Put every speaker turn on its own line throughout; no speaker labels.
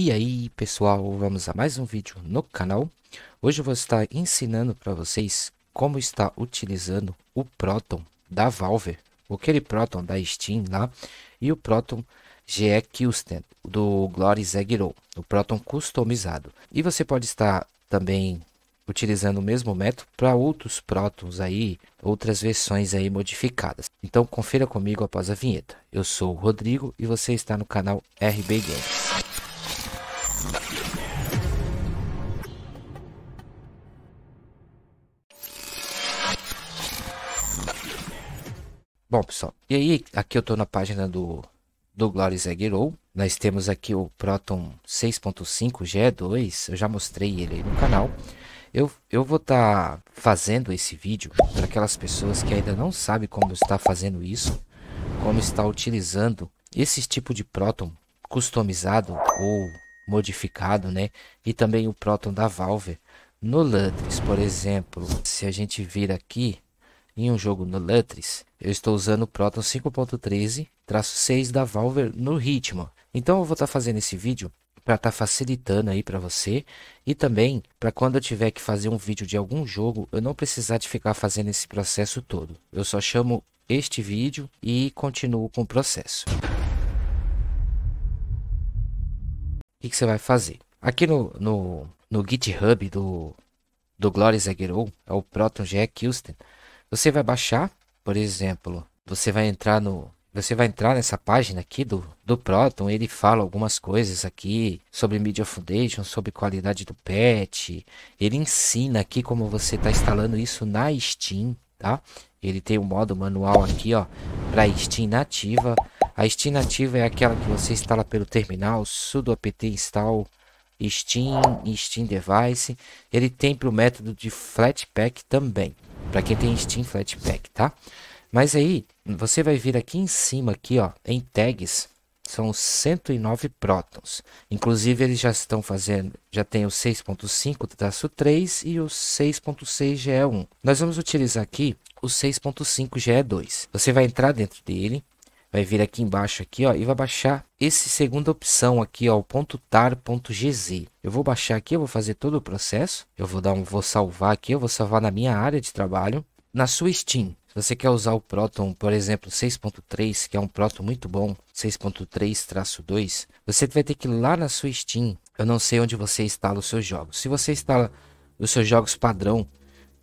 E aí pessoal, vamos a mais um vídeo no canal. Hoje eu vou estar ensinando para vocês como está utilizando o Proton da Valve, aquele Proton da Steam lá e o Proton GE Killstand do Glory Zegro, o Proton customizado. E você pode estar também utilizando o mesmo método para outros Protons aí, outras versões aí modificadas. Então confira comigo após a vinheta. Eu sou o Rodrigo e você está no canal RB Games. Bom, pessoal, e aí aqui eu estou na página do, do Glory Zagiro. Nós temos aqui o Proton 6.5 g 2 eu já mostrei ele aí no canal. Eu, eu vou estar tá fazendo esse vídeo para aquelas pessoas que ainda não sabem como está fazendo isso, como está utilizando esse tipo de Proton customizado ou modificado, né? E também o Proton da Valve no Lutris, por exemplo. Se a gente vir aqui, em um jogo no Lutris, eu estou usando o Proton 5.13-6 da Valve no ritmo. Então eu vou estar tá fazendo esse vídeo para estar tá facilitando aí para você e também para quando eu tiver que fazer um vídeo de algum jogo, eu não precisar de ficar fazendo esse processo todo. Eu só chamo este vídeo e continuo com o processo. O que, você vai fazer? Aqui no, no, no GitHub do, do Glory Zagueiro, é o Proton GE Houston. Você vai baixar, por exemplo, você vai entrar no você vai entrar nessa página aqui do, do Proton, ele fala algumas coisas aqui sobre Media Foundation, sobre qualidade do patch. Ele ensina aqui como você está instalando isso na Steam, tá? Ele tem um modo manual aqui, ó, para Steam nativa. A Steam nativa é aquela que você instala pelo terminal, sudo apt install Steam, Steam Device. Ele tem para o método de Flatpak também, para quem tem Steam Flatpak, tá? Mas aí, você vai vir aqui em cima, aqui, ó, em tags, são 109 prótons. Inclusive, eles já estão fazendo, já tem o 6.5-3 e o 6.6 GE1. Nós vamos utilizar aqui o 6.5 GE2. Você vai entrar dentro dele, vai vir aqui embaixo aqui, ó, e vai baixar esse segunda opção aqui, ó, o .tar.gz. Eu vou baixar aqui, eu vou fazer todo o processo. Eu vou dar um vou salvar aqui, eu vou salvar na minha área de trabalho, na sua Steam. Se você quer usar o Proton, por exemplo, 6.3, que é um Proton muito bom, 6.3-2, você vai ter que ir lá na sua Steam. Eu não sei onde você instala os seus jogos. Se você instala os seus jogos padrão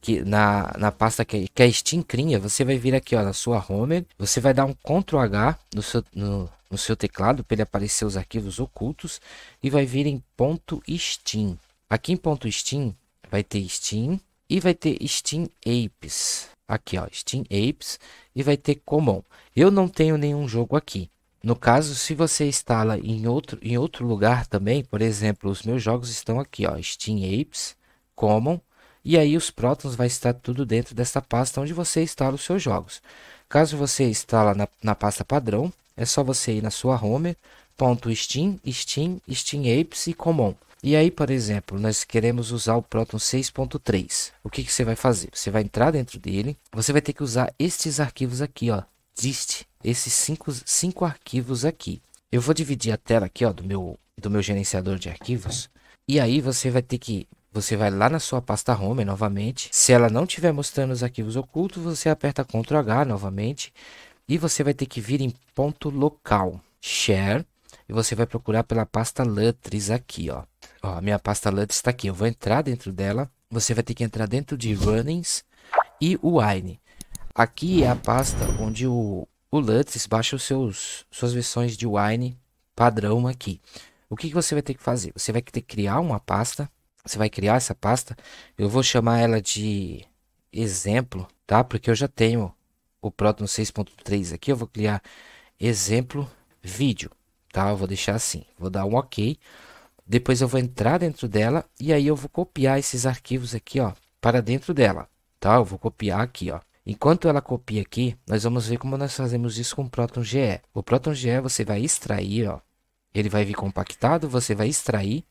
que na, na pasta que, que a é Steam cria, você vai vir aqui ó, na sua home, você vai dar um Ctrl H no seu, no, no seu teclado para ele aparecer os arquivos ocultos e vai vir em ponto .steam. Aqui em ponto .steam vai ter Steam e vai ter Steam Apes. Aqui ó, Steam Apes e vai ter Common. Eu não tenho nenhum jogo aqui. No caso, se você instala em outro, em outro lugar também, por exemplo, os meus jogos estão aqui ó, Steam Apes, Common e aí os prótons vai estar tudo dentro dessa pasta onde você instala os seus jogos. Caso você instala na, na pasta padrão, é só você ir na sua home, ponto Steam, Steam, Steam Apes e Common. E aí, por exemplo, nós queremos usar o Proton 6.3. O que, que você vai fazer? Você vai entrar dentro dele, você vai ter que usar estes arquivos aqui, ó, dist, esses cinco, cinco arquivos aqui. Eu vou dividir a tela aqui, ó, do meu, do meu gerenciador de arquivos. E aí você vai ter que você vai lá na sua pasta home novamente. Se ela não estiver mostrando os arquivos ocultos, você aperta Ctrl H novamente. E você vai ter que vir em ponto local, share. E você vai procurar pela pasta Lutris aqui, ó. ó a minha pasta Lutris está aqui. Eu vou entrar dentro dela. Você vai ter que entrar dentro de Runnings e Wine. Aqui é a pasta onde o, o Lutris baixa os seus, suas versões de Wine padrão aqui. O que, que você vai ter que fazer? Você vai ter que criar uma pasta você vai criar essa pasta, eu vou chamar ela de exemplo, tá? Porque eu já tenho o Proton 6.3 aqui, eu vou criar exemplo vídeo, tá? Eu vou deixar assim, vou dar um OK. Depois eu vou entrar dentro dela e aí eu vou copiar esses arquivos aqui, ó, para dentro dela, tá? Eu vou copiar aqui, ó. Enquanto ela copia aqui, nós vamos ver como nós fazemos isso com o Proton GE. O Proton GE você vai extrair, ó. Ele vai vir compactado, você vai extrair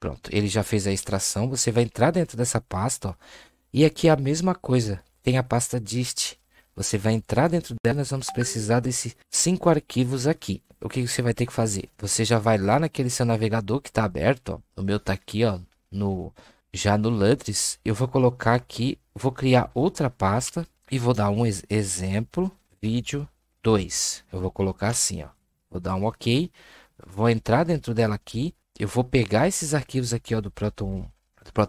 Pronto, ele já fez a extração. Você vai entrar dentro dessa pasta, ó, e aqui é a mesma coisa. Tem a pasta dist. Você vai entrar dentro dela. Nós vamos precisar desses cinco arquivos aqui. O que você vai ter que fazer? Você já vai lá naquele seu navegador que está aberto. Ó. O meu está aqui, ó, no já no Lutris. Eu vou colocar aqui, vou criar outra pasta e vou dar um ex exemplo vídeo 2. Eu vou colocar assim, ó. Vou dar um OK. Vou entrar dentro dela aqui eu vou pegar esses arquivos aqui ó, do Proton,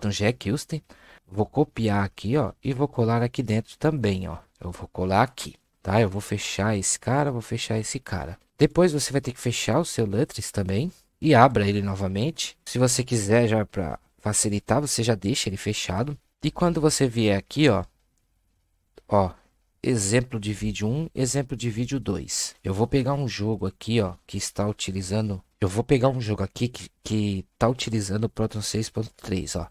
do Jack Houston, vou copiar aqui ó, e vou colar aqui dentro também. Ó. Eu vou colar aqui, tá? Eu vou fechar esse cara, vou fechar esse cara. Depois você vai ter que fechar o seu Lutris também e abra ele novamente. Se você quiser já para facilitar, você já deixa ele fechado. E quando você vier aqui, ó, ó, exemplo de vídeo 1, exemplo de vídeo 2. Eu vou pegar um jogo aqui, ó, que está utilizando... Eu vou pegar um jogo aqui que, que tá utilizando o Proton 6.3, ó.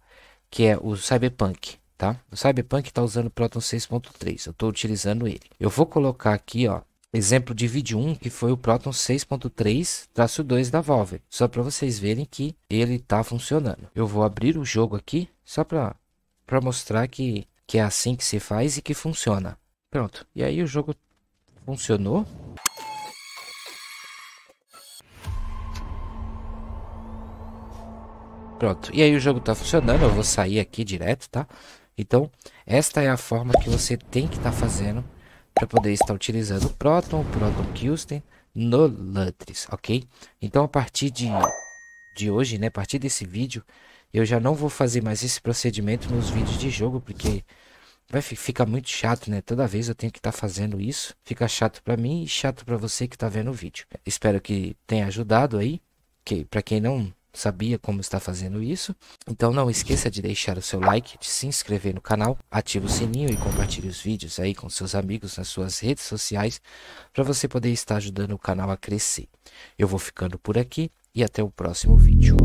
Que é o Cyberpunk, tá? O Cyberpunk está usando o Proton 6.3, eu estou utilizando ele. Eu vou colocar aqui, ó, exemplo de vídeo 1, que foi o Proton 6.3-2 da Valve. Só para vocês verem que ele está funcionando. Eu vou abrir o jogo aqui, só para mostrar que, que é assim que se faz e que funciona. Pronto. E aí o jogo funcionou. Pronto. E aí o jogo tá funcionando. Eu vou sair aqui direto, tá? Então, esta é a forma que você tem que estar tá fazendo para poder estar utilizando o Proton, o Proton Kilsten no Lutris, ok? Então, a partir de, de hoje, né? A partir desse vídeo, eu já não vou fazer mais esse procedimento nos vídeos de jogo, porque vai ficar muito chato, né? Toda vez eu tenho que estar tá fazendo isso. Fica chato para mim e chato para você que está vendo o vídeo. Espero que tenha ajudado aí. Que para quem não sabia como está fazendo isso. Então não esqueça de deixar o seu like, de se inscrever no canal, ative o sininho e compartilhe os vídeos aí com seus amigos nas suas redes sociais para você poder estar ajudando o canal a crescer. Eu vou ficando por aqui e até o próximo vídeo.